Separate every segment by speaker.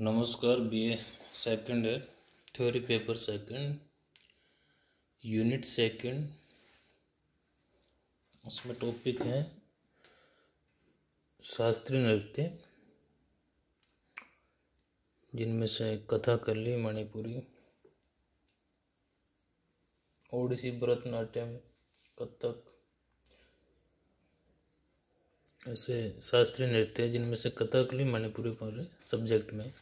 Speaker 1: नमस्कार B A second है theory paper second unit second उसमें टॉपिक है शास्त्रीय नृत्य जिनमें से कथा ली मणिपुरी ओडिसी भरतनाट्यम कथक ऐसे शास्त्रीय नृत्य है जिनमें से कथकली मणिपुरी पर सब्जेक्ट में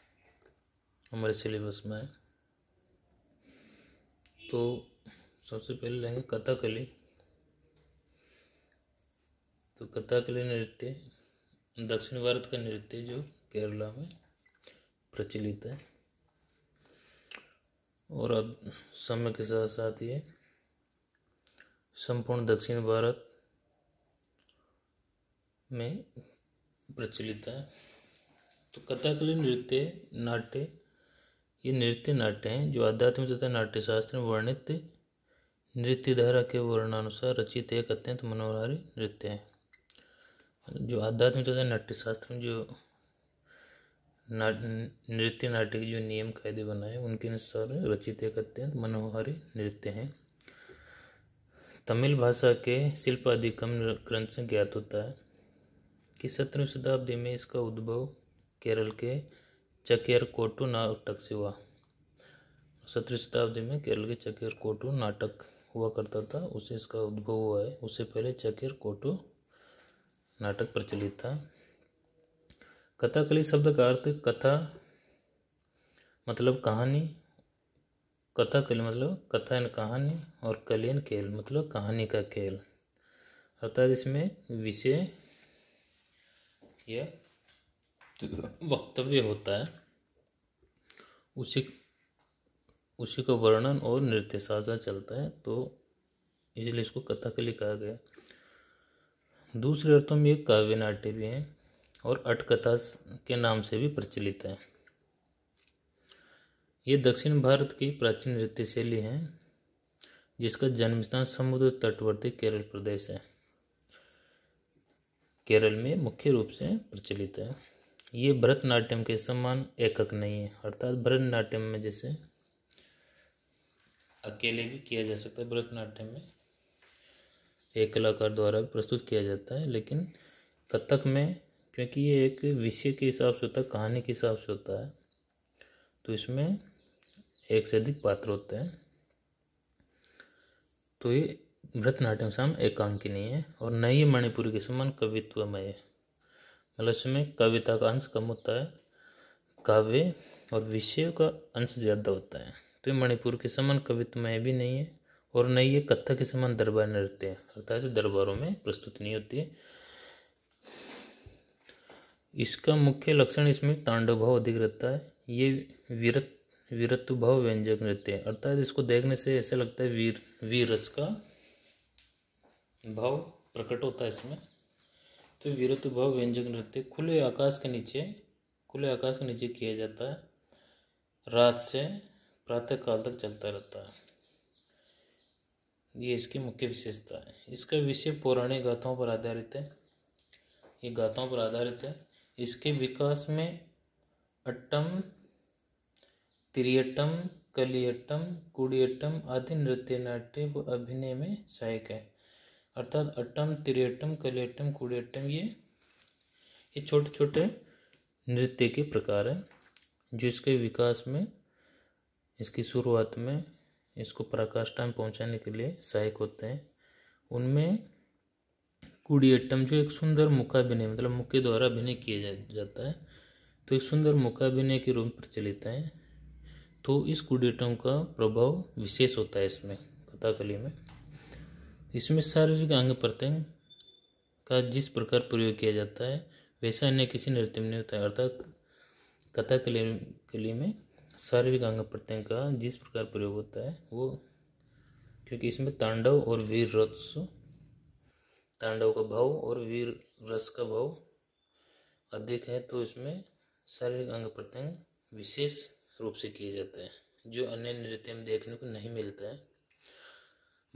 Speaker 1: हमारे सिलेबस में है तो सबसे पहले लेंगे कथकली तो कथकली नृत्य दक्षिण भारत का नृत्य जो केरला में प्रचलित है और अब समय के साथ साथ ये संपूर्ण दक्षिण भारत में प्रचलित है तो कथकली नृत्य नाट्य ये नृत्य नाट्य हैं जो आध्यात्मिक तथा नाट्य शास्त्र में वर्णित नृत्य धारा के वर्णानुसार रचित एक अत्यंत मनोहारी नृत्य है जो आध्यात्मिक तथा नाट्य शास्त्र में जो ना नृत्य नाट्य के जो नियम कायदे बनाए उनके अनुसार रचित एक अत्यंत मनोहारी नृत्य हैं तमिल भाषा के शिल्प आदि कम ग्रंथ से ज्ञात होता है कि सत्रहवीं शताब्दी में इसका उद्भव केरल के चकेर कोटू नाटक से हुआ सत्रहवीं शताब्दी में केरल के चकेर कोटू नाटक हुआ करता था उसे इसका उद्भव हुआ है उससे पहले चकेर कोटू नाटक प्रचलित था कथाकली शब्द का अर्थ कथा मतलब कहानी कथा कल मतलब कथा एन कहानी और कलियन खेल मतलब कहानी का खेल अर्थात इसमें विषय यह तो तो- वक्तव्य होता है उसी उसी का वर्णन और नृत्य साझा चलता है तो इसलिए इसको लिए कहा गया दूसरे अर्थों में ये काव्य नाट्य भी हैं और अटकथा के नाम से भी प्रचलित है ये दक्षिण भारत की प्राचीन नृत्य शैली है जिसका जन्म स्थान समुद्र तटवर्ती केरल प्रदेश है केरल में मुख्य रूप से प्रचलित है ये भरतनाट्यम के समान एकक नहीं है अर्थात भरतनाट्यम में जैसे अकेले भी किया जा सकता है भरतनाट्यम में एक कलाकार द्वारा प्रस्तुत किया जाता है लेकिन कथक में क्योंकि ये एक विषय के हिसाब से होता है कहानी के हिसाब से होता है तो इसमें एक से अधिक पात्र होते हैं तो ये भरतनाट्यम साम एकांकिनी है और न ही मणिपुरी के समान कवित्वमय है मतलब इसमें कविता का अंश कम होता है काव्य और विषय का अंश ज़्यादा होता है तो ये मणिपुर के समान कवित्वमय भी नहीं है और न ये कथा के समान दरबार नृत्य है अर्थात दरबारों में प्रस्तुत नहीं होती है इसका मुख्य लक्षण इसमें तांडव भाव अधिक रहता है ये वीरत वीरत्व भाव व्यंजक नृत्य है अर्थात इसको देखने से ऐसा लगता है वीर वीर रस का भाव प्रकट होता है इसमें तो विरुद्ध भाव व्यंजक नृत्य खुले आकाश के नीचे खुले आकाश के नीचे किया जाता है रात से प्रातः काल तक चलता रहता है ये इसकी मुख्य विशेषता है इसका विषय पौराणिक गाथाओं पर आधारित है ये गाथाओं पर आधारित है इसके विकास में अट्टम त्रियटम कलियटम कुड़ियटम आदि नृत्य नाट्य व अभिनय में सहायक है अर्थात अट्टम तिरेटम कलेटम कुड़ेटम ये ये छोटे छोटे नृत्य के प्रकार हैं जो इसके विकास में इसकी शुरुआत में इसको पराकाष्ठा में पहुँचाने के लिए सहायक होते हैं उनमें कुड़ियट्टम जो एक सुंदर मुखाभिनय मतलब मुख्य द्वारा अभिनय किया जा, जाता है तो एक सुंदर मुखाभिनय के रूप में प्रचलित है तो इस कुडियटम का प्रभाव विशेष होता है इसमें कथाकली में इसमें शारीरिक अंग प्रत्यंग का जिस प्रकार प्रयोग किया जाता है वैसा अन्य किसी नृत्य में नहीं होता है अर्थात के कली में शारीरिक अंग प्रत्यंग का जिस प्रकार प्रयोग होता है वो क्योंकि इसमें तांडव और वीर रस तांडव का भाव और वीर रस का भाव अधिक है तो इसमें शारीरिक अंग प्रत्यंग विशेष रूप से किया जाता है जो अन्य नृत्य में देखने को नहीं मिलता है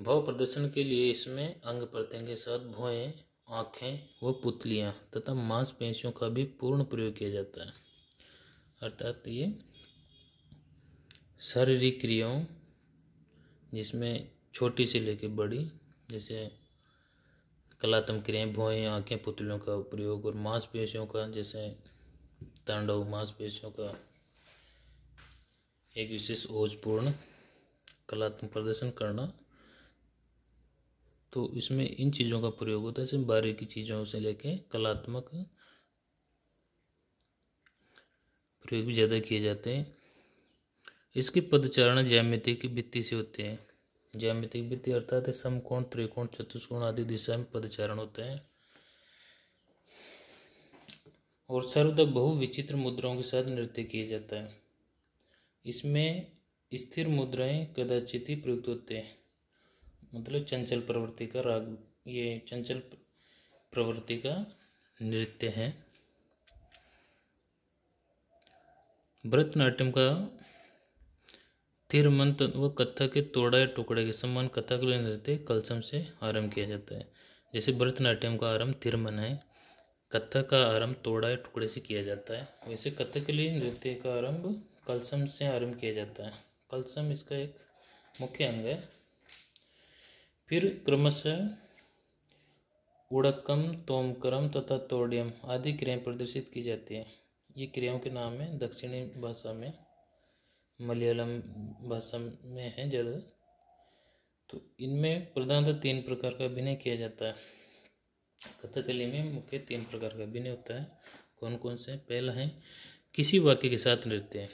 Speaker 1: भाव प्रदर्शन के लिए इसमें अंग प्रत्यंग के साथ भुएँ आँखें व पुतलियाँ तथा मांसपेशियों का भी पूर्ण प्रयोग किया जाता है अर्थात ये शारीरिक क्रियाओं जिसमें छोटी से लेकर बड़ी जैसे कलात्मक क्रियाएँ भुएँ आँखें पुतलियों का प्रयोग और मांसपेशियों का जैसे तांडव मांसपेशियों का एक विशेष ओजपूर्ण कलात्मक प्रदर्शन करना तो इसमें इन चीज़ों का प्रयोग होता है इसमें बारीकी चीज़ों से लेके कलात्मक प्रयोग भी ज़्यादा किए जाते हैं इसके पदचारण जैमितिक की वित्ती से होते हैं जैमितिक वित्ती अर्थात समकोण त्रिकोण चतुष्कोण आदि दिशा में पदचारण होते हैं और सर्वदा बहु विचित्र मुद्राओं के साथ नृत्य किया जाता है इसमें स्थिर मुद्राएं कदाचित ही प्रयुक्त होते हैं मतलब चंचल प्रवृत्ति का राग ये चंचल प्रवृत्ति का नृत्य है भरतनाट्यम का तिरमंत व कथा के तोड़ा या टुकड़े के समान के नृत्य कलसम से आरंभ किया जाता है जैसे भरतनाट्यम का आरंभ तिरमन है कथा का आरंभ तोड़ा या टुकड़े से किया जाता है वैसे के लिए नृत्य का आरंभ कलसम से आरंभ किया जाता है कलसम इसका एक मुख्य अंग है फिर क्रमश उड़कम तोमकरम तथा तोडियम आदि क्रियाएं प्रदर्शित की जाती हैं ये क्रियाओं के नाम हैं दक्षिणी भाषा में मलयालम भाषा में है ज़्यादा तो इनमें प्रधानतः तीन प्रकार का अभिनय किया जाता है कथकली में मुख्य तीन प्रकार का अभिनय होता है कौन कौन से पहला है किसी वाक्य के साथ नृत्य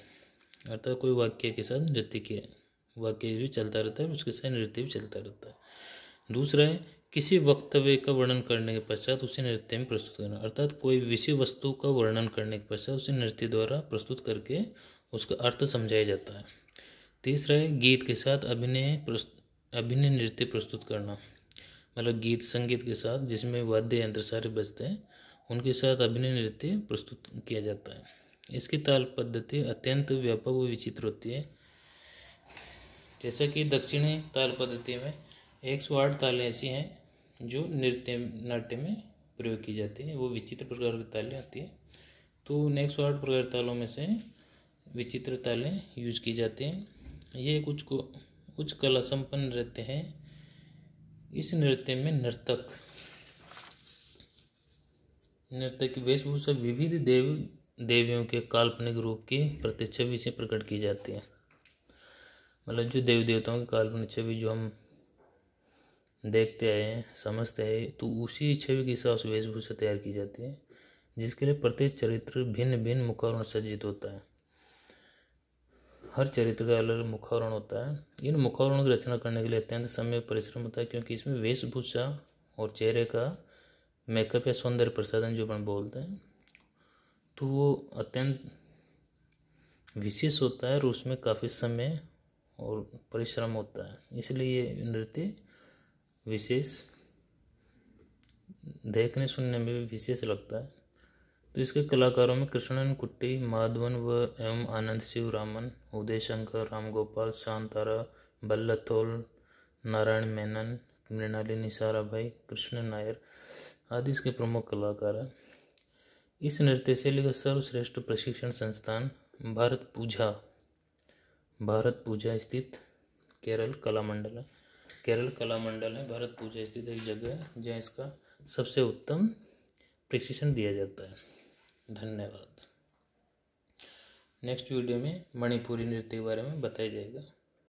Speaker 1: अर्थात कोई वाक्य के साथ नृत्य किया वाक्य भी चलता रहता है उसके साथ नृत्य भी चलता रहता है दूसरा है किसी वक्तव्य का वर्णन करने के पश्चात उसे नृत्य में प्रस्तुत करना अर्थात कोई विषय वस्तु का वर्णन करने के पश्चात उसे नृत्य द्वारा प्रस्तुत करके उसका अर्थ समझाया जाता है तीसरा है गीत के साथ अभिनय अभिनय नृत्य प्रस्तुत करना मतलब गीत संगीत के साथ जिसमें वाद्य यंत्र सारे बजते हैं उनके साथ अभिनय नृत्य प्रस्तुत किया जाता है इसकी ताल पद्धति अत्यंत व्यापक व विचित्र होती है जैसा कि दक्षिणी ताल पद्धति में एक सौ आठ तालें ऐसी हैं जो नृत्य नाट्य में प्रयोग की जाती है वो विचित्र प्रकार की तालें आती हैं तो उन एक सौ आठ प्रकार तालों में से विचित्र तालें यूज की जाती हैं ये कुछ को उच्च कला संपन्न नृत्य हैं इस नृत्य में नर्तक नृत्य की वेशभूषा विविध देव देवियों के काल्पनिक रूप की प्रतिच्छवि से प्रकट की जाती है मतलब जो देवी देवताओं की काल्पनिक छवि जो हम देखते आए हैं समझते आए तो उसी छवि के हिसाब से वेशभूषा तैयार की जाती है जिसके लिए प्रत्येक चरित्र भिन्न भिन्न मुखावरण सज्जित होता है हर चरित्र का अलग अलग मुखावरण होता है इन मुखावरणों की रचना करने के लिए अत्यंत समय परिश्रम होता है क्योंकि इसमें वेशभूषा और चेहरे का मेकअप या सौंदर्य प्रसाधन जो अपन बोलते हैं तो वो अत्यंत विशेष होता है और उसमें काफ़ी समय और परिश्रम होता है इसलिए ये नृत्य विशेष देखने सुनने में भी विशेष लगता है तो इसके कलाकारों में कृष्णन कुट्टी माधवन व एवं आनंद शिव रामन उदय शंकर राम गोपाल शांतारा बल्लथोल नारायण मेनन मृणाली निसारा भाई कृष्ण नायर आदि इसके प्रमुख कलाकार हैं इस नृत्य शैली का सर्वश्रेष्ठ प्रशिक्षण संस्थान भारत पूजा भारत पूजा स्थित केरल कला मंडल केरल कला मंडल है भारत पूजा स्थित एक जगह है जहाँ इसका सबसे उत्तम प्रशिक्षण दिया जाता है धन्यवाद नेक्स्ट वीडियो में मणिपुरी नृत्य के बारे में बताया जाएगा